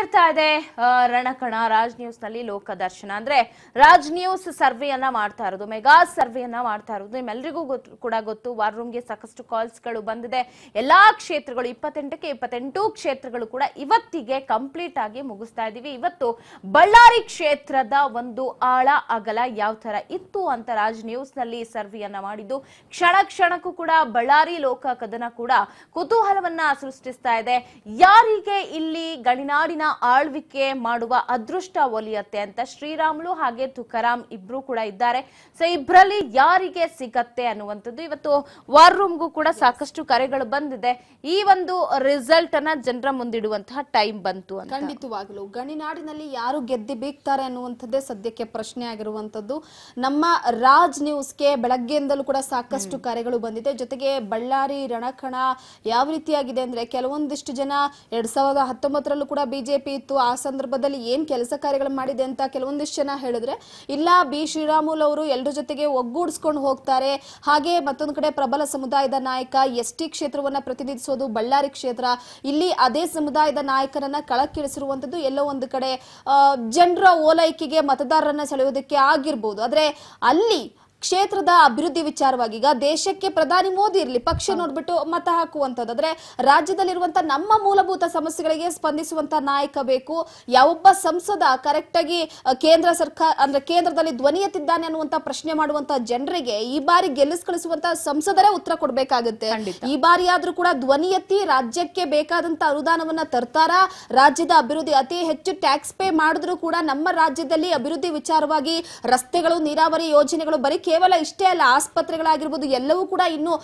ಇರ್ತಾ ಇದೆ ರಣಕಣ ರಾಜ್ ನ್ಯೂಸ್ ನಲ್ಲಿ ಲೋಕ ದರ್ಶನ ಅಂದ್ರೆ ರಾಜ್ ನ್ಯೂಸ್ ಸರ್ವೆಯನ್ನ ಮಾಡ್ತಾ ಇರೋದು ಮೆಗಾ ಸರ್ವೆಯನ್ನ ಮಾಡ್ತಾ ಇರೋದು ನಿಮ್ಮೆಲ್ಲರಿಗೂ ಕೂಡ ಗೊತ್ತು ವಾರ್ ಗೆ ಸಾಕಷ್ಟು ಕಾಲ್ಸ್ ಗಳು ಬಂದಿದೆ ಎಲ್ಲಾ ಕ್ಷೇತ್ರಗಳು ಇಪ್ಪತ್ತೆಂಟಕ್ಕೆ ಇಪ್ಪತ್ತೆಂಟು ಕ್ಷೇತ್ರಗಳು ಕೂಡ ಇವತ್ತಿಗೆ ಕಂಪ್ಲೀಟ್ ಆಗಿ ಮುಗಿಸ್ತಾ ಇದೀವಿ ಇವತ್ತು ಬಳ್ಳಾರಿ ಕ್ಷೇತ್ರದ ಒಂದು ಆಳ ಅಗಲ ಯಾವ ತರ ಇತ್ತು ಅಂತ ರಾಜ್ ನ್ಯೂಸ್ ನಲ್ಲಿ ಸರ್ವೆಯನ್ನ ಮಾಡಿದ್ದು ಕ್ಷಣ ಕ್ಷಣಕ್ಕೂ ಕೂಡ ಬಳ್ಳಾರಿ ಲೋಕ ಕದನ ಕೂಡ ಕುತೂಹಲವನ್ನ ಸೃಷ್ಟಿಸ್ತಾ ಇದೆ ಯಾರಿಗೆ ಇಲ್ಲಿ ಗಣಿನಾ ನಾಡಿನ ಆಳ್ವಿಕೆ ಮಾಡುವ ಅದೃಷ್ಟ ಒಲಿಯತ್ತೆ ಅಂತ ಶ್ರೀರಾಮುಲು ಹಾಗೆ ತುಕಾರಾಮ್ ಇಬ್ರು ಕೂಡ ಇದ್ದಾರೆ ಸೊ ಇಬ್ಬರಲ್ಲಿ ಯಾರಿಗೆ ಸಿಗತ್ತೆ ಅನ್ನುವಂಥದ್ದು ಇವತ್ತು ವಾರ್ ರೂಮ್ಗೂ ಕೂಡ ಸಾಕಷ್ಟು ಕರೆಗಳು ಬಂದಿದೆ ಈ ಒಂದು ರಿಸಲ್ಟ್ ಅನ್ನ ಜನರ ಮುಂದಿಡುವಂತಹ ಟೈಮ್ ಬಂತು ಖಂಡಿತವಾಗ್ಲು ಗಣಿನಾಡಿನಲ್ಲಿ ಯಾರು ಗೆದ್ದಿ ಬೀಗ್ತಾರೆ ಅನ್ನುವಂಥದ್ದೇ ಸದ್ಯಕ್ಕೆ ಪ್ರಶ್ನೆ ಆಗಿರುವಂತದ್ದು ನಮ್ಮ ರಾಜ್ ನ್ಯೂಸ್ಗೆ ಬೆಳಗ್ಗೆಯಿಂದಲೂ ಕೂಡ ಸಾಕಷ್ಟು ಕರೆಗಳು ಬಂದಿದೆ ಜೊತೆಗೆ ಬಳ್ಳಾರಿ ರಣಕಣ ಯಾವ ರೀತಿಯಾಗಿದೆ ಅಂದ್ರೆ ಕೆಲವೊಂದಿಷ್ಟು ಜನ ಎರಡ್ ಸಾವಿರದ ಹತ್ತೊಂಬತ್ತರಲ್ಲೂ ಕೂಡ ಬಿಜೆಪಿ ಇತ್ತು ಆ ಸಂದರ್ಭದಲ್ಲಿ ಏನು ಕೆಲಸ ಕಾರ್ಯಗಳು ಮಾಡಿದೆ ಅಂತ ಕೆಲವೊಂದಿಷ್ಟು ಜನ ಹೇಳಿದ್ರೆ ಇಲ್ಲ ಬಿ ಶ್ರೀರಾಮುಲು ಅವರು ಎಲ್ಲರ ಜೊತೆಗೆ ಒಗ್ಗೂಡಿಸ್ಕೊಂಡು ಹೋಗ್ತಾರೆ ಹಾಗೆ ಮತ್ತೊಂದು ಕಡೆ ಪ್ರಬಲ ಸಮುದಾಯದ ನಾಯಕ ಎಸ್ ಟಿ ಕ್ಷೇತ್ರವನ್ನ ಪ್ರತಿನಿಧಿಸೋದು ಬಳ್ಳಾರಿ ಕ್ಷೇತ್ರ ಇಲ್ಲಿ ಅದೇ ಸಮುದಾಯದ ನಾಯಕರನ್ನ ಕಳಕ್ಕಿಳಿಸಿರುವಂಥದ್ದು ಎಲ್ಲೋ ಒಂದು ಕಡೆ ಜನರ ಓಲೈಕೆಗೆ ಮತದಾರರನ್ನ ಸೆಳೆಯುವುದಕ್ಕೆ ಆಗಿರ್ಬೋದು ಆದರೆ ಅಲ್ಲಿ ಕ್ಷೇತ್ರದ ಅಭಿವೃದ್ಧಿ ವಿಚಾರವಾಗಿ ಈಗ ದೇಶಕ್ಕೆ ಪ್ರಧಾನಿ ಮೋದಿ ಇರಲಿ ಪಕ್ಷ ನೋಡ್ಬಿಟ್ಟು ಮತ ಹಾಕುವಂಥದ್ದಾದ್ರೆ ರಾಜ್ಯದಲ್ಲಿರುವಂತಹ ನಮ್ಮ ಮೂಲಭೂತ ಸಮಸ್ಯೆಗಳಿಗೆ ಸ್ಪಂದಿಸುವಂತ ನಾಯಕ ಬೇಕು ಯಾವೊಬ್ಬ ಸಂಸದ ಕರೆಕ್ಟ್ ಆಗಿ ಕೇಂದ್ರ ಸರ್ಕಾರ ಅಂದ್ರೆ ಕೇಂದ್ರದಲ್ಲಿ ಧ್ವನಿ ಎತ್ತಿದ್ದಾನೆ ಅನ್ನುವಂತ ಪ್ರಶ್ನೆ ಮಾಡುವಂತ ಜನರಿಗೆ ಈ ಬಾರಿ ಗೆಲ್ಲಿಸ್ ಕಳಿಸುವಂತಹ ಸಂಸದರೇ ಉತ್ತರ ಕೊಡ್ಬೇಕಾಗುತ್ತೆ ಈ ಬಾರಿ ಆದ್ರೂ ಕೂಡ ಧ್ವನಿ ಎತ್ತಿ ರಾಜ್ಯಕ್ಕೆ ಬೇಕಾದಂತ ಅನುದಾನವನ್ನ ತರ್ತಾರ ರಾಜ್ಯದ ಅಭಿವೃದ್ಧಿ ಅತಿ ಹೆಚ್ಚು ಟ್ಯಾಕ್ಸ್ ಪೇ ಮಾಡಿದ್ರು ಕೂಡ ನಮ್ಮ ರಾಜ್ಯದಲ್ಲಿ ಅಭಿವೃದ್ಧಿ ವಿಚಾರವಾಗಿ ರಸ್ತೆಗಳು ನೀರಾವರಿ ಯೋಜನೆಗಳು ಬರೀ ಕೇವಲ ಇಷ್ಟೇ ಅಲ್ಲ ಆಸ್ಪತ್ರೆಗಳಾಗಿರ್ಬೋದು ಎಲ್ಲವೂ ಕೂಡ ಇನ್ನು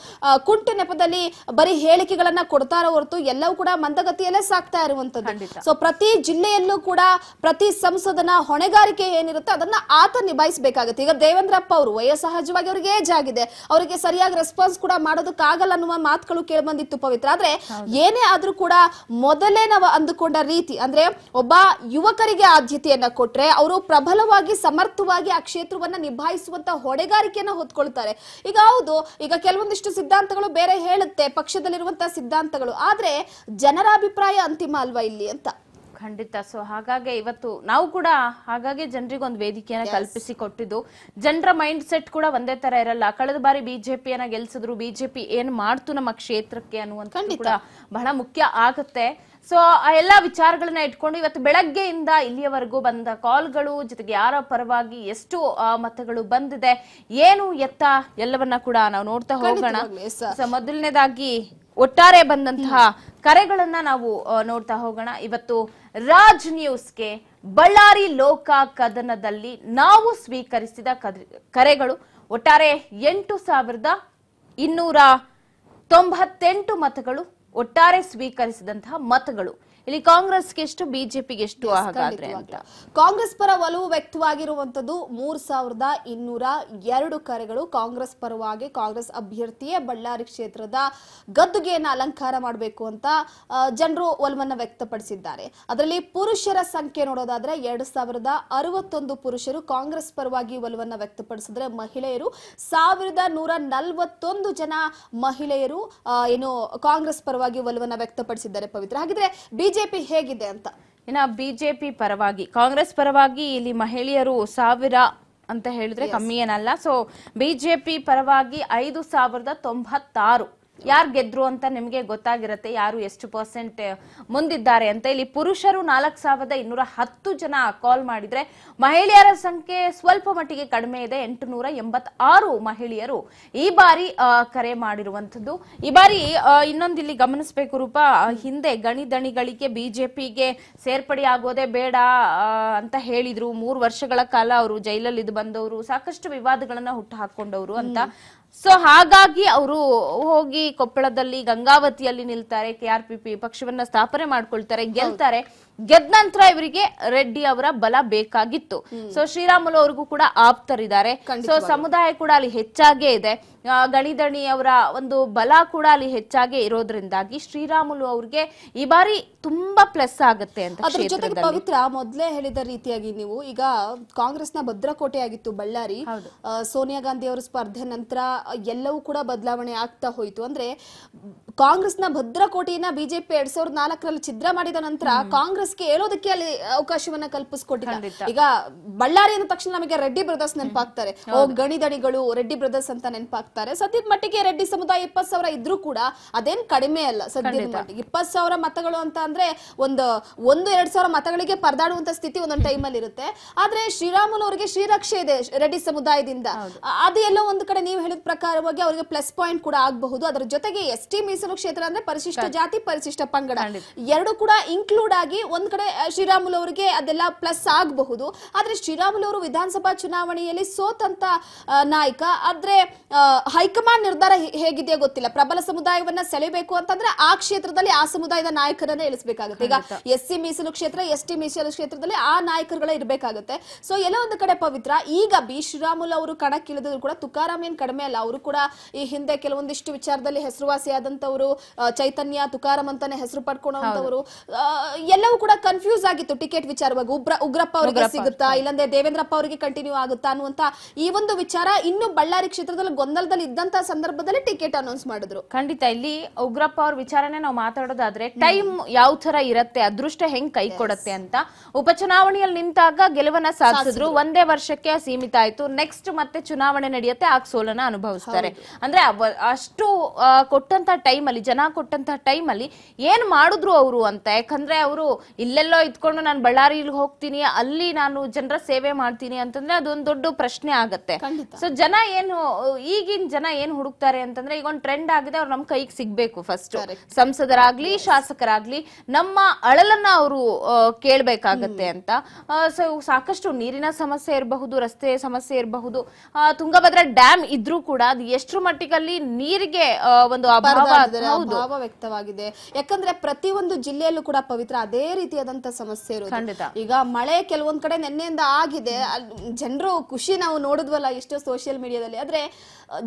ಕುಂಟು ನೆಪದಲ್ಲಿ ಬರೀ ಹೇಳಿಕೆಗಳನ್ನ ಕೊಡ್ತಾರೋ ಹೊರತು ಎಲ್ಲವೂ ಕೂಡ ಮಂದಗತಿಯಲ್ಲೇ ಸಾಕ್ತಾ ಇರುವಂತದ್ದು ಸೊ ಪ್ರತಿ ಜಿಲ್ಲೆಯಲ್ಲೂ ಕೂಡ ಪ್ರತಿ ಸಂಸದನ ಹೊಣೆಗಾರಿಕೆ ಏನಿರುತ್ತೆ ಅದನ್ನ ಆತ ನಿಭಾಯಿಸಬೇಕಾಗುತ್ತೆ ಈಗ ದೇವೇಂದ್ರಪ್ಪ ಅವರು ವಯಸ್ಸಹಜವಾಗಿ ಅವ್ರಿಗೆ ಏಜ್ ಆಗಿದೆ ಅವರಿಗೆ ಸರಿಯಾಗಿ ರೆಸ್ಪಾನ್ಸ್ ಕೂಡ ಮಾಡೋದಕ್ಕಾಗಲ್ಲ ಅನ್ನುವ ಮಾತುಗಳು ಕೇಳಿ ಬಂದಿತ್ತು ಪವಿತ್ರ ಆದ್ರೆ ಏನೇ ಆದ್ರೂ ಕೂಡ ಮೊದಲೇ ನಾವು ಅಂದುಕೊಂಡ ರೀತಿ ಅಂದ್ರೆ ಒಬ್ಬ ಯುವಕರಿಗೆ ಆದ್ಯತೆಯನ್ನ ಕೊಟ್ರೆ ಅವರು ಪ್ರಬಲವಾಗಿ ಸಮರ್ಥವಾಗಿ ಆ ಕ್ಷೇತ್ರವನ್ನ ನಿಭಾಯಿಸುವಂತ ಹೊಣೆಗಾರಿಕೆ ಹೊಣೆಗಾರಿಕೆಯನ್ನು ಹೊತ್ಕೊಳ್ತಾರೆ ಈಗ ಹೌದು ಈಗ ಕೆಲವೊಂದಿಷ್ಟು ಸಿದ್ಧಾಂತಗಳು ಬೇರೆ ಹೇಳುತ್ತೆ ಪಕ್ಷದಲ್ಲಿರುವಂತಹ ಸಿದ್ಧಾಂತಗಳು ಆದ್ರೆ ಜನರ ಅಭಿಪ್ರಾಯ ಅಂತಿಮ ಅಲ್ವಾ ಇಲ್ಲಿ ಅಂತ ಖಂಡಿತ ಸೊ ಹಾಗಾಗಿ ಇವತ್ತು ನಾವು ಕೂಡ ಹಾಗಾಗಿ ಜನರಿಗೆ ಒಂದು ವೇದಿಕೆಯನ್ನ ಕಲ್ಪಿಸಿ ಕೊಟ್ಟಿದ್ದು ಜನರ ಮೈಂಡ್ ಸೆಟ್ ಕೂಡ ಒಂದೇ ತರ ಇರಲ್ಲ ಕಳೆದ ಬಾರಿ ಬಿಜೆಪಿಯನ್ನ ಗೆಲ್ಸಿದ್ರು ಬಿಜೆಪಿ ಏನ್ ಮಾಡ್ತು ನಮ್ಮ ಕ್ಷೇತ್ರಕ್ಕೆ ಅನ್ನುವಂಥ ಬಹಳ ಮುಖ್ಯ ಆಗುತ್ತೆ ಸೊ ಆ ಎಲ್ಲ ವಿಚಾರಗಳನ್ನ ಇಟ್ಕೊಂಡು ಇವತ್ತು ಬೆಳಗ್ಗೆಯಿಂದ ಇಲ್ಲಿಯವರೆಗೂ ಬಂದ ಕಾಲ್ಗಳು ಜೊತೆಗೆ ಯಾರ ಪರವಾಗಿ ಎಷ್ಟು ಮತಗಳು ಬಂದಿದೆ ಏನು ಎತ್ತ ಎಲ್ಲವನ್ನ ಕೂಡ ನಾವು ನೋಡ್ತಾ ಹೋಗೋಣ ಮೊದಲನೇದಾಗಿ ಒಟ್ಟಾರೆ ಬಂದಂತಹ ಕರೆಗಳನ್ನ ನಾವು ನೋಡ್ತಾ ಹೋಗೋಣ ಇವತ್ತು ರಾಜ್ ನ್ಯೂಸ್ಗೆ ಬಳ್ಳಾರಿ ಲೋಕ ಕದನದಲ್ಲಿ ನಾವು ಸ್ವೀಕರಿಸಿದ ಕರೆಗಳು ಒಟ್ಟಾರೆ ಎಂಟು ಸಾವಿರದ ಇನ್ನೂರ ತೊಂಬತ್ತೆಂಟು ಮತಗಳು ಒಟ್ಟಾರೆ ಸ್ವೀಕರಿಸಿದಂತಹ ಮತಗಳು ಇಲ್ಲಿ ಎಷ್ಟು ಎಷ್ಟು ಹಾಗಾದ್ರೆ ಅಂತ ಕಾಂಗ್ರೆಸ್ ಪರ ಒಲವು ವ್ಯಕ್ತವಾಗಿರುವಂತದ್ದು ಮೂರ್ ಸಾವಿರದ ಇನ್ನೂರ ಎರಡು ಕರೆಗಳು ಕಾಂಗ್ರೆಸ್ ಪರವಾಗಿ ಕಾಂಗ್ರೆಸ್ ಅಭ್ಯರ್ಥಿಯೇ ಬಳ್ಳಾರಿ ಕ್ಷೇತ್ರದ ಗದ್ದುಗೆಯನ್ನು ಅಲಂಕಾರ ಮಾಡಬೇಕು ಅಂತ ಜನರು ಒಲವನ್ನು ವ್ಯಕ್ತಪಡಿಸಿದ್ದಾರೆ ಅದರಲ್ಲಿ ಪುರುಷರ ಸಂಖ್ಯೆ ನೋಡೋದಾದ್ರೆ ಎರಡು ಸಾವಿರದ ಅರವತ್ತೊಂದು ಪುರುಷರು ಕಾಂಗ್ರೆಸ್ ಪರವಾಗಿ ಒಲವನ್ನು ವ್ಯಕ್ತಪಡಿಸಿದ್ರೆ ಮಹಿಳೆಯರು ಸಾವಿರದ ನೂರ ನಲವತ್ತೊಂದು ಜನ ಮಹಿಳೆಯರು ಏನು ಕಾಂಗ್ರೆಸ್ ಪರವಾಗಿ ಒಲವನ್ನು ವ್ಯಕ್ತಪಡಿಸಿದ್ದಾರೆ ಪವಿತ್ರ ಹಾಗಿದ್ರೆ ಬಿಜೆಪಿ ಹೇಗಿದೆ ಅಂತ ಇನ್ನ ಬಿಜೆಪಿ ಪರವಾಗಿ ಕಾಂಗ್ರೆಸ್ ಪರವಾಗಿ ಇಲ್ಲಿ ಮಹಿಳೆಯರು ಸಾವಿರ ಅಂತ ಹೇಳಿದ್ರೆ ಕಮ್ಮಿ ಏನಲ್ಲ ಸೊ ಬಿಜೆಪಿ ಪರವಾಗಿ ಐದು ಸಾವಿರದ ತೊಂಬತ್ತಾರು ಯಾರು ಗೆದ್ರು ಅಂತ ನಿಮಗೆ ಗೊತ್ತಾಗಿರುತ್ತೆ ಯಾರು ಎಷ್ಟು ಪರ್ಸೆಂಟ್ ಮುಂದಿದ್ದಾರೆ ಅಂತ ಇಲ್ಲಿ ಪುರುಷರು ನಾಲ್ಕು ಸಾವಿರದ ಇನ್ನೂರ ಹತ್ತು ಜನ ಕಾಲ್ ಮಾಡಿದ್ರೆ ಮಹಿಳೆಯರ ಸಂಖ್ಯೆ ಸ್ವಲ್ಪ ಮಟ್ಟಿಗೆ ಕಡಿಮೆ ಇದೆ ಎಂಟು ಎಂಬತ್ತಾರು ಮಹಿಳೆಯರು ಈ ಬಾರಿ ಕರೆ ಮಾಡಿರುವಂಥದ್ದು ಈ ಬಾರಿ ಇನ್ನೊಂದಿಲ್ಲಿ ಗಮನಿಸಬೇಕು ರೂಪ ಹಿಂದೆ ಗಣಿದಣಿಗಳಿಗೆ ಬಿಜೆಪಿಗೆ ಆಗೋದೇ ಬೇಡ ಅಂತ ಹೇಳಿದ್ರು ಮೂರು ವರ್ಷಗಳ ಕಾಲ ಅವರು ಜೈಲಲ್ಲಿ ಇದು ಬಂದವರು ಸಾಕಷ್ಟು ವಿವಾದಗಳನ್ನ ಹುಟ್ಟು ಹಾಕೊಂಡವರು ಅಂತ ಸೊ ಹಾಗಾಗಿ ಅವರು ಹೋಗಿ ಕೊಪ್ಪಳದಲ್ಲಿ ಗಂಗಾವತಿಯಲ್ಲಿ ನಿಲ್ತಾರೆ ಕೆ ಆರ್ ಪಿ ಪಕ್ಷವನ್ನ ಸ್ಥಾಪನೆ ಮಾಡ್ಕೊಳ್ತಾರೆ ಗೆಲ್ತಾರೆ ಗೆದ್ದ ನಂತರ ಇವರಿಗೆ ರೆಡ್ಡಿ ಅವರ ಬಲ ಬೇಕಾಗಿತ್ತು ಸೊ ಶ್ರೀರಾಮುಲು ಅವ್ರಿಗೂ ಕೂಡ ಆಪ್ತರಿದ್ದಾರೆ ಸೊ ಸಮುದಾಯ ಕೂಡ ಅಲ್ಲಿ ಹೆಚ್ಚಾಗೇ ಇದೆ ಗಣಿದಣಿ ಅವರ ಒಂದು ಬಲ ಕೂಡ ಅಲ್ಲಿ ಹೆಚ್ಚಾಗೇ ಇರೋದ್ರಿಂದಾಗಿ ಶ್ರೀರಾಮುಲು ಅವ್ರಿಗೆ ಈ ಬಾರಿ ತುಂಬಾ ಪ್ಲಸ್ ಆಗುತ್ತೆ ಅಂತ ಜೊತೆಗೆ ಪವಿತ್ರ ಮೊದಲೇ ಹೇಳಿದ ರೀತಿಯಾಗಿ ನೀವು ಈಗ ಕಾಂಗ್ರೆಸ್ನ ಆಗಿತ್ತು ಬಳ್ಳಾರಿ ಸೋನಿಯಾ ಗಾಂಧಿ ಅವರ ಸ್ಪರ್ಧೆ ನಂತರ ಎಲ್ಲವೂ ಕೂಡ ಬದಲಾವಣೆ ಆಗ್ತಾ ಹೋಯಿತು ಅಂದ್ರೆ ಕಾಂಗ್ರೆಸ್ನ ಭದ್ರಕೋಟೆಯನ್ನ ಬಿಜೆಪಿ ಎರಡ್ ಸಾವಿರದ ನಾಲ್ಕರಲ್ಲಿ ಛಿದ್ರ ಮಾಡಿದ ನಂತರ ಕಾಂಗ್ರೆಸ್ ಕಾಂಗ್ರೆಸ್ಗೆ ಅಲ್ಲಿ ಅವಕಾಶವನ್ನ ಕಲ್ಪಿಸ್ಕೊಟ್ಟಿದ್ದಾರೆ ಈಗ ಬಳ್ಳಾರಿ ಅಂದ ತಕ್ಷಣ ನಮಗೆ ರೆಡ್ಡಿ ಬ್ರದರ್ಸ್ ನೆನಪಾಗ್ತಾರೆ ಓ ಗಣಿದಣಿಗಳು ರೆಡ್ಡಿ ಬ್ರದರ್ಸ್ ಅಂತ ನೆನಪಾಗ್ತಾರೆ ಸದ್ಯದ ಮಟ್ಟಿಗೆ ರೆಡ್ಡಿ ಸಮುದಾಯ ಇಪ್ಪತ್ತು ಸಾವಿರ ಇದ್ರೂ ಕೂಡ ಅದೇನ್ ಕಡಿಮೆ ಅಲ್ಲ ಸದ್ಯದ ಮಟ್ಟಿಗೆ ಸಾವಿರ ಮತಗಳು ಅಂತ ಅಂದ್ರೆ ಒಂದು ಒಂದು ಎರಡ್ ಸಾವಿರ ಮತಗಳಿಗೆ ಪರದಾಡುವಂತ ಸ್ಥಿತಿ ಒಂದೊಂದು ಟೈಮ್ ಅಲ್ಲಿ ಇರುತ್ತೆ ಆದ್ರೆ ಶ್ರೀರಾಮುಲು ಅವರಿಗೆ ಶ್ರೀರಕ್ಷೆ ಇದೆ ರೆಡ್ಡಿ ಸಮುದಾಯದಿಂದ ಅದು ಎಲ್ಲೋ ಒಂದು ಕಡೆ ನೀವು ಹೇಳಿದ ಪ್ರಕಾರವಾಗಿ ಅವರಿಗೆ ಪ್ಲಸ್ ಪಾಯಿಂಟ್ ಕೂಡ ಆಗಬಹುದು ಅದರ ಜೊತೆಗೆ ಎಸ್ ಟಿ ಮೀಸಲು ಕ್ಷೇತ್ರ ಅಂದ್ರೆ ಪರಿಶಿಷ್ಟ ಜಾತಿ ಪರಿಶಿಷ್ಟ ಪಂಗಡ ಎರಡು ಕೂಡ ಇನ್ಕ್ಲೂಡ್ ಆಗಿ ಒಂದು ಕಡೆ ಶ್ರೀರಾಮುಲು ಅವರಿಗೆ ಅದೆಲ್ಲ ಪ್ಲಸ್ ಆಗಬಹುದು ಆದರೆ ಶ್ರೀರಾಮುಲು ಅವರು ವಿಧಾನಸಭಾ ಚುನಾವಣೆಯಲ್ಲಿ ಸೋತಂತ ನಾಯಕ ಆದರೆ ಹೈಕಮಾಂಡ್ ನಿರ್ಧಾರ ಹೇಗಿದೆಯೋ ಗೊತ್ತಿಲ್ಲ ಪ್ರಬಲ ಸಮುದಾಯವನ್ನ ಸೆಳೆಯಬೇಕು ಅಂತಂದ್ರೆ ಆ ಕ್ಷೇತ್ರದಲ್ಲಿ ಆ ಸಮುದಾಯದ ನಾಯಕರನ್ನ ಇಳಿಸಬೇಕಾಗುತ್ತೆ ಈಗ ಎಸ್ ಸಿ ಮೀಸಲು ಕ್ಷೇತ್ರ ಎಸ್ ಟಿ ಮೀಸಲು ಕ್ಷೇತ್ರದಲ್ಲಿ ಆ ನಾಯಕರುಗಳೇ ಇರಬೇಕಾಗುತ್ತೆ ಸೊ ಎಲ್ಲ ಒಂದು ಕಡೆ ಪವಿತ್ರ ಈಗ ಬಿ ಶ್ರೀರಾಮುಲು ಅವರು ಕಣಕ್ಕಿಳಿದ್ರು ಕೂಡ ತುಕಾರಾಮ್ ಏನ್ ಕಡಿಮೆ ಅಲ್ಲ ಅವರು ಕೂಡ ಈ ಹಿಂದೆ ಕೆಲವೊಂದಿಷ್ಟು ವಿಚಾರದಲ್ಲಿ ಹೆಸರುವಾಸಿಯಾದಂತವರು ಚೈತನ್ಯ ತುಕಾರಾಮ್ ಅಂತಾನೆ ಹೆಸರು ಪಡ್ಕೊಂಡವರು ಎಲ್ಲವೂ ಕೂಡ ಕನ್ಫ್ಯೂಸ್ ಆಗಿತ್ತು ಟಿಕೆಟ್ ವಿಚಾರವಾಗಿ ಉಗ್ರ ಉಗ್ರಪ್ಪ ಅವರಿಗೆ ಸಿಗುತ್ತಾ ಇಲ್ಲಂದ್ರೆ ದೇವೇಂದ್ರಪ್ಪ ಅವರಿಗೆ ಕಂಟಿನ್ಯೂ ಆಗುತ್ತಾ ಅನ್ನುವಂತ ಈ ಒಂದು ವಿಚಾರ ಇನ್ನು ಬಳ್ಳಾರಿ ಕ್ಷೇತ್ರದಲ್ಲಿ ಗೊಂದಲದಲ್ಲಿ ಇದ್ದಂತ ಸಂದರ್ಭದಲ್ಲಿ ಟಿಕೆಟ್ ಅನೌನ್ಸ್ ಮಾಡಿದ್ರು ಖಂಡಿತ ಇಲ್ಲಿ ಉಗ್ರಪ್ಪ ಅವ್ರ ವಿಚಾರನೆ ನಾವು ಮಾತಾಡೋದಾದ್ರೆ ಟೈಮ್ ಯಾವ ತರ ಇರುತ್ತೆ ಅದೃಷ್ಟ ಹೆಂಗ್ ಕೈ ಕೊಡತ್ತೆ ಅಂತ ಉಪಚುನಾವಣೆಯಲ್ಲಿ ನಿಂತಾಗ ಗೆಲುವನ್ನ ಸಾಧಿಸಿದ್ರು ಒಂದೇ ವರ್ಷಕ್ಕೆ ಸೀಮಿತ ಆಯ್ತು ನೆಕ್ಸ್ಟ್ ಮತ್ತೆ ಚುನಾವಣೆ ನಡೆಯುತ್ತೆ ಆಗ ಸೋಲನ ಅನುಭವಿಸ್ತಾರೆ ಅಂದ್ರೆ ಅಷ್ಟು ಕೊಟ್ಟಂತ ಟೈಮ್ ಅಲ್ಲಿ ಜನ ಕೊಟ್ಟಂತ ಟೈಮ್ ಅಲ್ಲಿ ಏನ್ ಮಾಡಿದ್ರು ಅವರು ಅಂತ ಯಾಕಂದ್ರೆ ಅವರು ಇಲ್ಲೆಲ್ಲೋ ಇದ್ಕೊಂಡು ನಾನು ಬಳ್ಳಾರಿಲಿ ಹೋಗ್ತೀನಿ ಅಲ್ಲಿ ನಾನು ಜನರ ಸೇವೆ ಮಾಡ್ತೀನಿ ಅಂತಂದ್ರೆ ಅದೊಂದು ದೊಡ್ಡ ಪ್ರಶ್ನೆ ಆಗುತ್ತೆ ಸೊ ಜನ ಏನು ಈಗಿನ ಜನ ಏನ್ ಹುಡುಕ್ತಾರೆ ಅಂತಂದ್ರೆ ಈಗ ಒಂದು ಟ್ರೆಂಡ್ ಆಗಿದೆ ಅವ್ರು ನಮ್ ಕೈಗೆ ಸಿಗ್ಬೇಕು ಫಸ್ಟ್ ಸಂಸದರಾಗ್ಲಿ ಶಾಸಕರಾಗ್ಲಿ ನಮ್ಮ ಅಳಲನ್ನ ಅವರು ಕೇಳ್ಬೇಕಾಗತ್ತೆ ಅಂತ ಸೊ ಸಾಕಷ್ಟು ನೀರಿನ ಸಮಸ್ಯೆ ಇರಬಹುದು ರಸ್ತೆ ಸಮಸ್ಯೆ ಇರಬಹುದು ತುಂಗಭದ್ರಾ ಡ್ಯಾಮ್ ಇದ್ರೂ ಕೂಡ ಅದು ಎಷ್ಟು ಮಟ್ಟಿಗಲ್ಲಿ ನೀರಿಗೆ ಒಂದು ಅಭಾವ ವ್ಯಕ್ತವಾಗಿದೆ ಯಾಕಂದ್ರೆ ಪ್ರತಿ ಒಂದು ಜಿಲ್ಲೆಯಲ್ಲೂ ಕೂಡ ಪವಿತ್ರ ಅದೇ ರೀತಿ ರೀತಿಯಾದಂತಹ ಸಮಸ್ಯೆ ಇರೋದು ಈಗ ಮಳೆ ಕೆಲವೊಂದ್ ಕಡೆ ನಿನ್ನೆಯಿಂದ ಆಗಿದೆ ಜನರು ಖುಷಿ ನಾವು ನೋಡಿದ್ವಲ್ಲ ಎಷ್ಟೋ ಸೋಷಿಯಲ್ ಮೀಡಿಯಾದಲ್ಲಿ ಆದ್ರೆ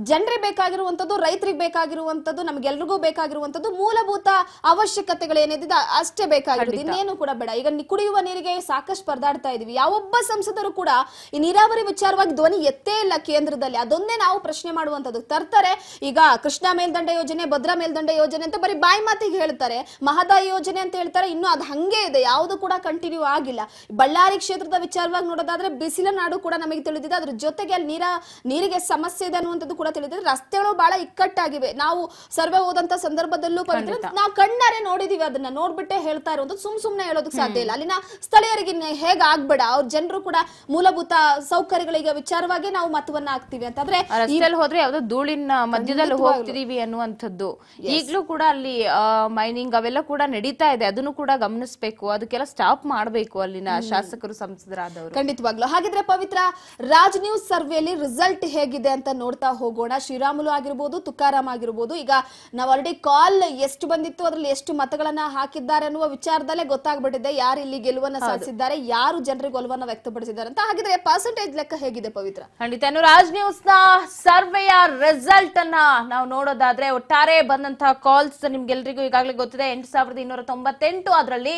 ಜನರಿಗೆ ಬೇಕಾಗಿರುವಂತದ್ದು ರೈತರಿಗೆ ಬೇಕಾಗಿರುವಂಥದ್ದು ನಮಗೆಲ್ರಿಗೂ ಬೇಕಾಗಿರುವಂತದ್ದು ಮೂಲಭೂತ ಅವಶ್ಯಕತೆಗಳು ಏನಿದೆ ಅಷ್ಟೇ ಬೇಕಾಗಿರೋದು ಇನ್ನೇನು ಕೂಡ ಬೇಡ ಈಗ ಕುಡಿಯುವ ನೀರಿಗೆ ಸಾಕಷ್ಟು ಪರದಾಡ್ತಾ ಇದೀವಿ ಯಾವೊಬ್ಬ ಸಂಸದರು ಕೂಡ ಈ ನೀರಾವರಿ ವಿಚಾರವಾಗಿ ಧ್ವನಿ ಎತ್ತೇ ಇಲ್ಲ ಕೇಂದ್ರದಲ್ಲಿ ಅದೊಂದೇ ನಾವು ಪ್ರಶ್ನೆ ಮಾಡುವಂತದ್ದು ತರ್ತಾರೆ ಈಗ ಕೃಷ್ಣ ಮೇಲ್ದಂಡೆ ಯೋಜನೆ ಭದ್ರಾ ಮೇಲ್ದಂಡೆ ಯೋಜನೆ ಅಂತ ಬರೀ ಬಾಯಿ ಮಾತಿಗೆ ಹೇಳ್ತಾರೆ ಮಹದಾಯಿ ಯೋಜನೆ ಅಂತ ಹೇಳ್ತಾರೆ ಇನ್ನು ಅದು ಹಂಗೆ ಇದೆ ಯಾವುದು ಕೂಡ ಕಂಟಿನ್ಯೂ ಆಗಿಲ್ಲ ಬಳ್ಳಾರಿ ಕ್ಷೇತ್ರದ ವಿಚಾರವಾಗಿ ನೋಡೋದಾದ್ರೆ ಬಿಸಿಲ ನಾಡು ಕೂಡ ನಮಗೆ ತಿಳಿದಿದೆ ಅದ್ರ ಜೊತೆಗೆ ಅಲ್ಲಿ ನೀರ ನೀರಿಗೆ ಸಮಸ್ಯೆ ಇದೆ ಅನ್ನುವಂಥ ಕೂಡ ತಿಳಿದ್ರೆ ರಸ್ತೆಗಳು ಬಹಳ ಇಕ್ಕಟ್ಟಾಗಿವೆ ನಾವು ಸರ್ವೆ ಹೋದಂತ ಸಂದರ್ಭದಲ್ಲೂ ನಾವು ಕಣ್ಣಾರೆ ನೋಡಿದೀವಿ ಅದನ್ನ ನೋಡ್ಬಿಟ್ಟೆ ಹೇಳ್ತಾ ಇರೋದು ಸುಮ್ ಸುಮ್ನೆ ಹೇಳೋದು ಸಾಧ್ಯ ಇಲ್ಲ ಅಲ್ಲಿನ ಸ್ಥಳೀಯರಿಗೆ ಹೇಗ ಆಗ್ಬೇಡ ಅವ್ರ ಜನರು ಕೂಡ ಮೂಲಭೂತ ಸೌಕರ್ಯಗಳಿಗೆ ವಿಚಾರವಾಗಿ ನಾವು ಮತವನ್ನ ಹಾಕ್ತಿವಿ ಅಂತಂದ್ರೆ ರಸ್ತೆಯಲ್ಲಿ ಹೋದ್ರೆ ಯಾವ್ದೋ ಧೂಳಿನ ಮಧ್ಯದಲ್ಲಿ ಹೋಗ್ತಿದೀವಿ ಅನ್ನುವಂಥದ್ದು ಈಗಲೂ ಕೂಡ ಅಲ್ಲಿ ಮೈನಿಂಗ್ ಅವೆಲ್ಲ ಕೂಡ ನಡೀತಾ ಇದೆ ಅದನ್ನು ಕೂಡ ಗಮನಿಸಬೇಕು ಅದಕ್ಕೆಲ್ಲ ಸ್ಟಾಪ್ ಮಾಡಬೇಕು ಅಲ್ಲಿನ ಶಾಸಕರು ಸಂಸದರಾದವರು ಖಂಡಿತವಾಗ್ಲು ಹಾಗಿದ್ರೆ ಪವಿತ್ರ ರಾಜ್ ನ್ಯೂಸ್ ಸರ್ವೆಯಲ್ಲಿ ರಿಸಲ್ಟ್ ಹೇಗಿದೆ ಅಂತ ನೋಡ್ತಾ ಹೋಗೋಣ ಶ್ರೀರಾಮುಲು ಆಗಿರ್ಬೋದು ತುಕಾರಾಮ್ ಆಗಿರ್ಬೋದು ಈಗ ನಾವು ಆಲ್ರೆಡಿ ಕಾಲ್ ಎಷ್ಟು ಬಂದಿತ್ತು ಅದರಲ್ಲಿ ಎಷ್ಟು ಮತಗಳನ್ನ ಹಾಕಿದ್ದಾರೆ ಅನ್ನುವ ವಿಚಾರದಲ್ಲೇ ಗೊತ್ತಾಗ್ಬಿಟ್ಟಿದೆ ಯಾರು ಇಲ್ಲಿ ಗೆಲುವನ್ನ ಸಾಧಿಸಿದ್ದಾರೆ ಯಾರು ಜನರಿಗೆ ಒಲವನ್ನ ವ್ಯಕ್ತಪಡಿಸಿದ್ದಾರೆ ಅಂತ ಹಾಗಿದ್ರೆ ಪರ್ಸೆಂಟೇಜ್ ಲೆಕ್ಕ ಹೇಗಿದೆ ಪವಿತ್ರ ಖಂಡಿತ ರಾಜ್ ನ್ಯೂಸ್ ನ ಸರ್ವೆಯ ರಿಸಲ್ಟ್ ಅನ್ನ ನಾವು ನೋಡೋದಾದ್ರೆ ಒಟ್ಟಾರೆ ಬಂದಂತಹ ಕಾಲ್ಸ್ ನಿಮ್ಗೆಲ್ರಿಗೂ ಈಗಾಗಲೇ ಗೊತ್ತಿದೆ ಎಂಟು ಸಾವಿರದ ಇನ್ನೂರ ತೊಂಬತ್ತೆಂಟು ಅದರಲ್ಲಿ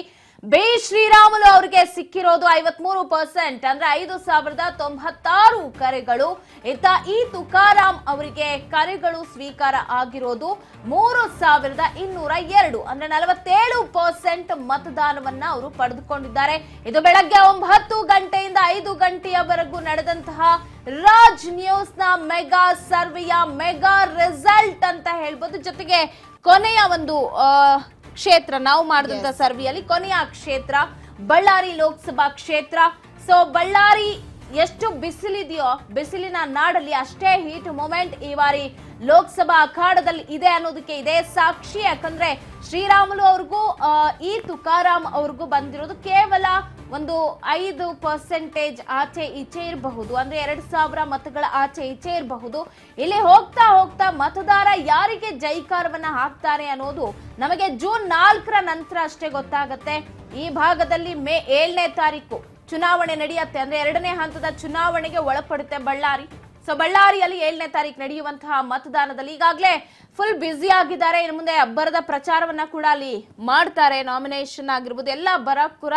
ಬಿ ಶ್ರೀರಾಮುಲು ಅವರಿಗೆ ಸಿಕ್ಕಿರೋದು ಐವತ್ಮೂರು ಪರ್ಸೆಂಟ್ ಅಂದ್ರೆ ಐದು ಸಾವಿರದ ತೊಂಬತ್ತಾರು ಕರೆಗಳು ಇತ್ತ ಈ ತುಕಾರಾಮ್ ಅವರಿಗೆ ಕರೆಗಳು ಸ್ವೀಕಾರ ಆಗಿರೋದು ಮೂರು ಸಾವಿರದ ಇನ್ನೂರ ಎರಡು ಅಂದ್ರೆ ನಲವತ್ತೇಳು ಪರ್ಸೆಂಟ್ ಮತದಾನವನ್ನ ಅವರು ಪಡೆದುಕೊಂಡಿದ್ದಾರೆ ಇದು ಬೆಳಗ್ಗೆ ಒಂಬತ್ತು ಗಂಟೆಯಿಂದ ಐದು ಗಂಟೆಯವರೆಗೂ ನಡೆದಂತಹ ರಾಜ್ ನ್ಯೂಸ್ ನ ಮೆಗಾ ಸರ್ವೆಯ ಮೆಗಾ ರಿಸಲ್ಟ್ ಅಂತ ಹೇಳ್ಬೋದು ಜೊತೆಗೆ ಕೊನೆಯ ಒಂದು ಕ್ಷೇತ್ರ ನಾವು ಮಾಡಿದಂತ ಸರ್ವೆಯಲ್ಲಿ ಕೊನೆಯ ಕ್ಷೇತ್ರ ಬಳ್ಳಾರಿ ಲೋಕಸಭಾ ಕ್ಷೇತ್ರ ಸೊ ಬಳ್ಳಾರಿ ಎಷ್ಟು ಬಿಸಿಲಿದೆಯೋ ಬಿಸಿಲಿನ ನಾಡಲ್ಲಿ ಅಷ್ಟೇ ಹೀಟ್ ಮೂಮೆಂಟ್ ಈ ಬಾರಿ ಲೋಕಸಭಾ ಅಖಾಡದಲ್ಲಿ ಇದೆ ಅನ್ನೋದಕ್ಕೆ ಇದೆ ಸಾಕ್ಷಿ ಯಾಕಂದ್ರೆ ಶ್ರೀರಾಮುಲು ಅವ್ರಿಗೂ ಈ ತುಕಾರಾಮ್ ಅವ್ರಿಗೂ ಬಂದಿರೋದು ಕೇವಲ ಒಂದು ಐದು ಪರ್ಸೆಂಟೇಜ್ ಆಚೆ ಈಚೆ ಇರಬಹುದು ಅಂದ್ರೆ ಎರಡು ಸಾವಿರ ಮತಗಳ ಆಚೆ ಈಚೆ ಇರಬಹುದು ಇಲ್ಲಿ ಹೋಗ್ತಾ ಹೋಗ್ತಾ ಮತದಾರ ಯಾರಿಗೆ ಜೈಕಾರವನ್ನ ಹಾಕ್ತಾರೆ ಅನ್ನೋದು ನಮಗೆ ಜೂನ್ ನಾಲ್ಕರ ನಂತರ ಅಷ್ಟೇ ಗೊತ್ತಾಗತ್ತೆ ಈ ಭಾಗದಲ್ಲಿ ಮೇ ಏಳನೇ ತಾರೀಕು ಚುನಾವಣೆ ನಡೆಯುತ್ತೆ ಅಂದ್ರೆ ಎರಡನೇ ಹಂತದ ಚುನಾವಣೆಗೆ ಒಳಪಡುತ್ತೆ ಬಳ್ಳಾರಿ ಸೊ ಬಳ್ಳಾರಿಯಲ್ಲಿ ಏಳನೇ ತಾರೀಕು ನಡೆಯುವಂತಹ ಮತದಾನದಲ್ಲಿ ಈಗಾಗಲೇ ಫುಲ್ ಬ್ಯುಸಿ ಆಗಿದ್ದಾರೆ ಇನ್ನು ಮುಂದೆ ಅಬ್ಬರದ ಪ್ರಚಾರವನ್ನ ಕೂಡ ಅಲ್ಲಿ ಮಾಡ್ತಾರೆ ನಾಮಿನೇಷನ್ ಆಗಿರ್ಬೋದು ಎಲ್ಲ ಬರ ಕೂಡ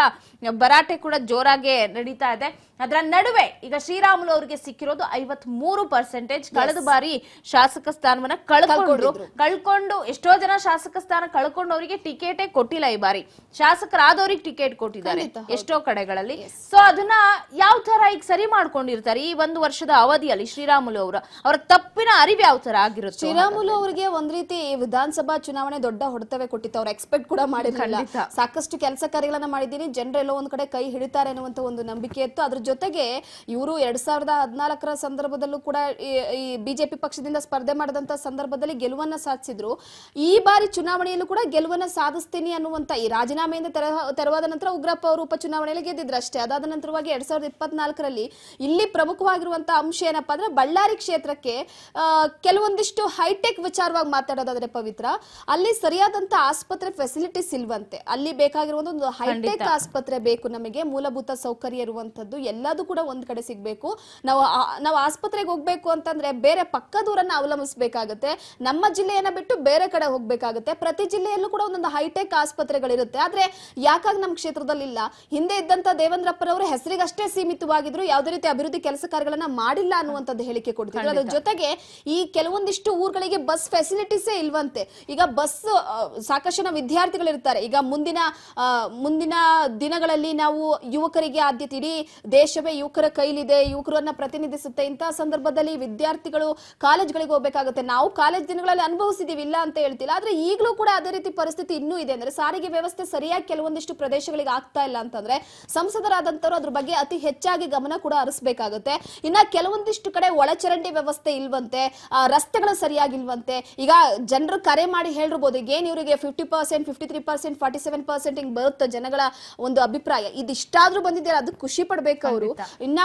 ಬರಾಟೆ ಕೂಡ ಜೋರಾಗಿ ನಡೀತಾ ಇದೆ ಅದರ ನಡುವೆ ಈಗ ಶ್ರೀರಾಮುಲು ಅವರಿಗೆ ಸಿಕ್ಕಿರೋದು ಐವತ್ ಮೂರು ಪರ್ಸೆಂಟೇಜ್ ಕಳೆದ ಬಾರಿ ಶಾಸಕ ಸ್ಥಾನವನ್ನ ಕಳ್ಕೊಂಡ್ರು ಕಳ್ಕೊಂಡು ಎಷ್ಟೋ ಜನ ಶಾಸಕ ಸ್ಥಾನ ಕಳ್ಕೊಂಡು ಅವರಿಗೆ ಟಿಕೆಟೇ ಕೊಟ್ಟಿಲ್ಲ ಈ ಬಾರಿ ಶಾಸಕರಾದವ್ರಿಗೆ ಟಿಕೆಟ್ ಕೊಟ್ಟಿದ್ದಾರೆ ಎಷ್ಟೋ ಕಡೆಗಳಲ್ಲಿ ಸೊ ಅದನ್ನ ಯಾವ ತರ ಈಗ ಸರಿ ಮಾಡ್ಕೊಂಡಿರ್ತಾರೆ ಈ ಒಂದು ವರ್ಷದ ಅವಧಿಯಲ್ಲಿ ಶ್ರೀರಾಮುಲು ಅವರ ಅವರ ತಪ್ಪಿನ ಅರಿವು ಯಾವ ತರ ಆಗಿರುತ್ತೆ ಶ್ರೀರಾಮುಲು ಅವರಿಗೆ ಒಂದ್ ರೀತಿ ವಿಧಾನಸಭಾ ಚುನಾವಣೆ ದೊಡ್ಡ ಹೊಡೆತವೇ ಕೊಟ್ಟಿತ್ತು ಅವ್ರು ಎಕ್ಸ್ಪೆಕ್ಟ್ ಕೂಡ ಮಾಡಿರಲಿಲ್ಲ ಸಾಕಷ್ಟು ಕೆಲಸ ಕಾರ್ಯಗಳನ್ನ ಮಾಡಿದ್ದೀನಿ ಜನರೆಲ್ಲೋ ಒಂದ್ ಕಡೆ ಕೈ ಹಿಡಿತಾರೆ ಅನ್ನುವಂತ ಒಂದು ನಂಬಿಕೆ ಇತ್ತು ಅದ್ರ ಜೊತೆಗೆ ಇವರು ಎರಡ್ ಸಾವಿರದ ಹದಿನಾಲ್ಕರ ಸಂದರ್ಭದಲ್ಲೂ ಕೂಡ ಈ ಬಿಜೆಪಿ ಪಕ್ಷದಿಂದ ಸ್ಪರ್ಧೆ ಮಾಡಿದಂತ ಸಂದರ್ಭದಲ್ಲಿ ಗೆಲುವನ್ನ ಸಾಧಿಸಿದ್ರು ಈ ಬಾರಿ ಚುನಾವಣೆಯಲ್ಲೂ ಕೂಡ ಗೆಲುವನ್ನ ಸಾಧಿಸ್ತೀನಿ ಅನ್ನುವಂತ ಈ ರಾಜೀನಾಮೆಯಿಂದ ತೆರವಾದ ನಂತರ ಉಗ್ರಪ್ಪ ಅವರು ಚುನಾವಣೆಯಲ್ಲಿ ಗೆದ್ದಿದ್ರು ಅಷ್ಟೇ ಅದಾದ ನಂತರವಾಗಿ ಎರಡ್ ಸಾವಿರದ ಇಪ್ಪತ್ನಾಲ್ಕರಲ್ಲಿ ಇಲ್ಲಿ ಪ್ರಮುಖವಾಗಿರುವಂತಹ ಅಂಶ ಏನಪ್ಪಾ ಅಂದ್ರೆ ಬಳ್ಳಾರಿ ಕ್ಷೇತ್ರಕ್ಕೆ ಕೆಲವೊಂದಿಷ್ಟು ಹೈಟೆಕ್ ವಿಚಾರ ಮಾತಾಡೋದಾದ್ರೆ ಪವಿತ್ರ ಅಲ್ಲಿ ಸರಿಯಾದಂತ ಆಸ್ಪತ್ರೆ ಫೆಸಿಲಿಟೀಸ್ ಇಲ್ವಂತೆ ಅಲ್ಲಿ ಬೇಕಾಗಿರುವಂತ ಒಂದು ಹೈಟೆಕ್ ಆಸ್ಪತ್ರೆ ಬೇಕು ನಮಗೆ ಮೂಲಭೂತ ಸೌಕರ್ಯ ಇರುವಂತದ್ದು ಎಲ್ಲದೂ ಕೂಡ ಒಂದ್ ಕಡೆ ಸಿಗ್ಬೇಕು ನಾವು ನಾವು ಆಸ್ಪತ್ರೆಗೆ ಹೋಗ್ಬೇಕು ಅಂತಂದ್ರೆ ಬೇರೆ ಪಕ್ಕ ದೂರನ್ನ ಅವಲಂಬಿಸಬೇಕಾಗುತ್ತೆ ನಮ್ಮ ಜಿಲ್ಲೆಯನ್ನ ಬಿಟ್ಟು ಬೇರೆ ಕಡೆ ಹೋಗ್ಬೇಕಾಗುತ್ತೆ ಪ್ರತಿ ಜಿಲ್ಲೆಯಲ್ಲೂ ಕೂಡ ಒಂದೊಂದು ಹೈಟೆಕ್ ಆಸ್ಪತ್ರೆಗಳಿರುತ್ತೆ ಆದ್ರೆ ಯಾಕಾಗಿ ನಮ್ಮ ಕ್ಷೇತ್ರದಲ್ಲಿ ಇಲ್ಲ ಹಿಂದೆ ಇದ್ದಂತ ದೇವೇಂದ್ರಪ್ಪನವರು ಹೆಸರಿಗಷ್ಟೇ ಸೀಮಿತವಾಗಿದ್ರು ಯಾವುದೇ ರೀತಿ ಅಭಿವೃದ್ಧಿ ಕೆಲಸ ಕಾರ್ಯಗಳನ್ನ ಮಾಡಿಲ್ಲ ಅನ್ನುವಂಥದ್ದು ಹೇಳಿಕೆ ಕೊಡ್ತಿದ್ರು ಅದ್ರ ಜೊತೆಗೆ ಈ ಕೆಲವೊಂದಿಷ್ಟು ಊರುಗಳಿಗೆ ಬಸ್ ಫೆಸಿಲಿಟೀಸೇ ಇಲ್ವಂತೆ ಈಗ ಬಸ್ ಸಾಕಷ್ಟು ವಿದ್ಯಾರ್ಥಿಗಳು ವಿದ್ಯಾರ್ಥಿಗಳಿರ್ತಾರೆ ಈಗ ಮುಂದಿನ ಮುಂದಿನ ದಿನಗಳಲ್ಲಿ ನಾವು ಯುವಕರಿಗೆ ಆದ್ಯತೆ ಇಡೀ ದೇಶವೇ ಯುವಕರ ಕೈಲಿದೆ ಯುವಕರನ್ನ ಪ್ರತಿನಿಧಿಸುತ್ತೆ ಇಂತಹ ಸಂದರ್ಭದಲ್ಲಿ ವಿದ್ಯಾರ್ಥಿಗಳು ಕಾಲೇಜ್ಗಳಿಗೆ ಹೋಗ್ಬೇಕಾಗುತ್ತೆ ನಾವು ಕಾಲೇಜ್ ದಿನಗಳಲ್ಲಿ ಅನುಭವಿಸಿದೀವಿ ಇಲ್ಲ ಅಂತ ಹೇಳ್ತಿಲ್ಲ ಆದ್ರೆ ಈಗಲೂ ಕೂಡ ಅದೇ ರೀತಿ ಪರಿಸ್ಥಿತಿ ಇನ್ನೂ ಇದೆ ಅಂದ್ರೆ ಸಾರಿಗೆ ವ್ಯವಸ್ಥೆ ಸರಿಯಾಗಿ ಕೆಲವೊಂದಿಷ್ಟು ಪ್ರದೇಶಗಳಿಗೆ ಆಗ್ತಾ ಇಲ್ಲ ಅಂತಂದ್ರೆ ಸಂಸದರಾದಂತವರು ಅದ್ರ ಬಗ್ಗೆ ಅತಿ ಹೆಚ್ಚಾಗಿ ಗಮನ ಕೂಡ ಹರಿಸಬೇಕಾಗುತ್ತೆ ಇನ್ನ ಕೆಲವೊಂದಿಷ್ಟು ಕಡೆ ಒಳಚರಂಡಿ ವ್ಯವಸ್ಥೆ ಇಲ್ವಂತೆ ರಸ್ತೆಗಳು ಸರಿಯಾಗಿಲ್ವಂತೆ ಈಗ ಜನರು ಕರೆ ಮಾಡಿ ಹೇಳಿರ್ಬೋದು ಏನು ಇವರಿಗೆ fifty percent fifty three percent forty seven percent ಹಿಂಗೆ ಬರುತ್ತೆ ಜನಗಳ ಒಂದು ಅಭಿಪ್ರಾಯ ಇದಿಷ್ಟಾದ್ರೂ ಬಂದಿದ್ದಾರೆ ಅದಕ್ಕೆ ಖುಷಿ ಪಡ್ಬೇಕು ಅವರು ಇನ್ನ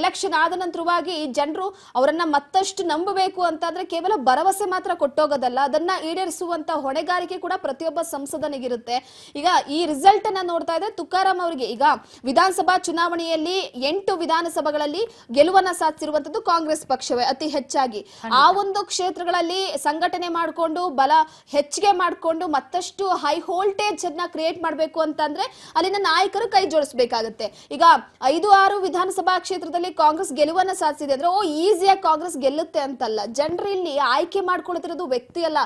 ಎಲೆಕ್ಷನ್ ಆದ ನಂತರವಾಗಿ ಜನರು ಅವರನ್ನ ಮತ್ತಷ್ಟು ನಂಬಬೇಕು ಅಂತಂದ್ರೆ ಕೇವಲ ಭರವಸೆ ಮಾತ್ರ ಕೊಟ್ಟೋಗೋದಲ್ಲ ಅದನ್ನ ಈಡೇರಿಸುವಂತ ಹೊಣೆಗಾರಿಕೆ ಕೂಡ ಪ್ರತಿಯೊಬ್ಬ ಸಂಸದನಿಗಿರುತ್ತೆ ಈಗ ಈ ರಿಸಲ್ಟ್ ಅನ್ನ ನೋಡ್ತಾ ಇದ್ರೆ ತುಕಾರಾಮ್ ಅವರಿಗೆ ಈಗ ವಿಧಾನಸಭಾ ಚುನಾವಣೆಯಲ್ಲಿ ಎಂಟು ವಿಧಾನಸಭೆಗಳಲ್ಲಿ ಗೆಲುವನ್ನ ಸಾಧಿಸಿರುವಂತದ್ದು ಕಾಂಗ್ರೆಸ್ ಪಕ್ಷವೇ ಅತಿ ಹೆಚ್ಚಾಗಿ ಆ ಒಂದು ಕ್ಷೇತ್ರಗಳಲ್ಲಿ ಸಂಘ ಸಂಘಟನೆ ಮಾಡಿಕೊಂಡು ಬಲ ಹೆಚ್ಚಿಗೆ ಮಾಡಿಕೊಂಡು ಮತ್ತಷ್ಟು ಹೈ ವೋಲ್ಟೇಜ್ ಅನ್ನ ಕ್ರಿಯೇಟ್ ಮಾಡಬೇಕು ಅಂತಂದ್ರೆ ಅಲ್ಲಿನ ನಾಯಕರು ಕೈ ಜೋಡಿಸಬೇಕಾಗತ್ತೆ ಈಗ ಐದು ಆರು ವಿಧಾನಸಭಾ ಕ್ಷೇತ್ರದಲ್ಲಿ ಕಾಂಗ್ರೆಸ್ ಗೆಲುವನ್ನ ಸಾಧಿಸಿದೆ ಅಂದ್ರೆ ಓ ಈಸಿಯಾಗಿ ಕಾಂಗ್ರೆಸ್ ಗೆಲ್ಲುತ್ತೆ ಅಂತಲ್ಲ ಜನರು ಇಲ್ಲಿ ಆಯ್ಕೆ ಮಾಡ್ಕೊಳ್ತಿರೋದು ವ್ಯಕ್ತಿ ಅಲ್ಲ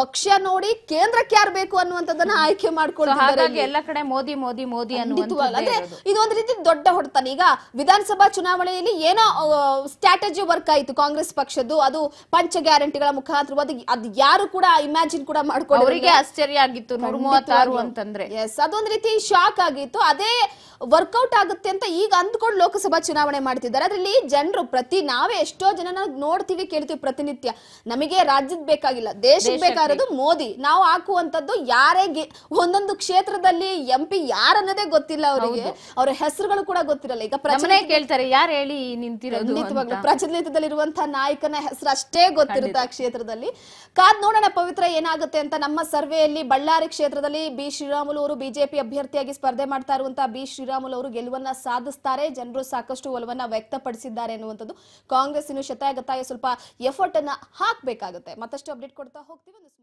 ಪಕ್ಷ ನೋಡಿ ಕೇಂದ್ರಕ್ಕೆ ಯಾರು ಬೇಕು ಅನ್ನುವಂಥದ್ದನ್ನ ಆಯ್ಕೆ ಮಾಡ್ಕೊಳ್ತಾರೆ ಎಲ್ಲ ಕಡೆ ಮೋದಿ ಮೋದಿ ಮೋದಿ ಇದು ಇದೊಂದು ರೀತಿ ದೊಡ್ಡ ಹೊಡೆತಾನೆ ಈಗ ವಿಧಾನಸಭಾ ಚುನಾವಣೆಯಲ್ಲಿ ಏನೋ ಸ್ಟ್ರಾಟಜಿ ವರ್ಕ್ ಆಯಿತು ಕಾಂಗ್ರೆಸ್ ಪಕ್ಷದ್ದು ಅದು ಪಂಚ ಗ್ಯಾರಂಟಿಗಳ ಮುಖಾಂತರ ಅದ್ ಯಾರು ಕೂಡ ಇಮ್ಯಾಜಿನ್ ಕೂಡ ಮಾಡ್ಕೊಂಡು ಅವರಿಗೆ ಆಶ್ಚರ್ಯ ಆಗಿತ್ತು ನೂರ ಮೂವತ್ತಾರು ಅಂತಂದ್ರೆ ಎಸ್ ಅದೊಂದ್ ರೀತಿ ಶಾಕ್ ಆಗಿತ್ತು ಅದೇ ವರ್ಕೌಟ್ ಆಗುತ್ತೆ ಅಂತ ಈಗ ಅಂದ್ಕೊಂಡು ಲೋಕಸಭಾ ಚುನಾವಣೆ ಮಾಡ್ತಿದ್ದಾರೆ ಅದರಲ್ಲಿ ಜನರು ಪ್ರತಿ ನಾವೇ ಎಷ್ಟೋ ಜನ ನೋಡ್ತೀವಿ ಕೇಳ್ತೀವಿ ಪ್ರತಿನಿತ್ಯ ನಮಗೆ ರಾಜ್ಯದ ಬೇಕಾಗಿಲ್ಲ ದೇಶದ ಬೇಕಾಗಿರೋದು ಮೋದಿ ನಾವು ಹಾಕುವಂತದ್ದು ಯಾರೇ ಒಂದೊಂದು ಕ್ಷೇತ್ರದಲ್ಲಿ ಎಂ ಪಿ ಯಾರನ್ನದೇ ಗೊತ್ತಿಲ್ಲ ಅವರಿಗೆ ಅವರ ಹೆಸರುಗಳು ಕೂಡ ಗೊತ್ತಿರಲ್ಲ ಈಗ ಕೇಳ್ತಾರೆ ಯಾರು ಹೇಳಿ ನಿಂತಿರೋದು ಪ್ರಚಲಿತದಲ್ಲಿರುವಂತಹ ನಾಯಕನ ಹೆಸರು ಅಷ್ಟೇ ಗೊತ್ತಿರುತ್ತೆ ಆ ಕ್ಷೇತ್ರದಲ್ಲಿ ಕಾದ್ ನೋಡೋಣ ಪವಿತ್ರ ಏನಾಗುತ್ತೆ ಅಂತ ನಮ್ಮ ಸರ್ವೆಯಲ್ಲಿ ಬಳ್ಳಾರಿ ಕ್ಷೇತ್ರದಲ್ಲಿ ಬಿ ಶ್ರೀರಾಮುಲು ಅವರು ಬಿಜೆಪಿ ಅಭ್ಯರ್ಥಿಯಾಗಿ ಸ್ಪರ್ಧೆ ಮಾಡ್ತಾ ಇರುವಂತಹ ಬಿ ಶ್ರೀ ಶ್ರೀರಾಮುಲು ಅವರು ಗೆಲುವನ್ನ ಸಾಧಿಸ್ತಾರೆ ಜನರು ಸಾಕಷ್ಟು ಒಲವನ್ನ ವ್ಯಕ್ತಪಡಿಸಿದ್ದಾರೆ ಅನ್ನುವಂಥದ್ದು ಕಾಂಗ್ರೆಸ್ ಇನ್ನು ಶತಾಯಗತಾಯ ಸ್ವಲ್ಪ ಎಫರ್ಟ್ ಅನ್ನ ಹಾಕಬೇಕಾಗುತ್ತೆ ಮತ್ತಷ್ಟು ಅಪ್ಡೇಟ್ ಕೊಡ್ತಾ ಹೋಗ್ತೀವಿ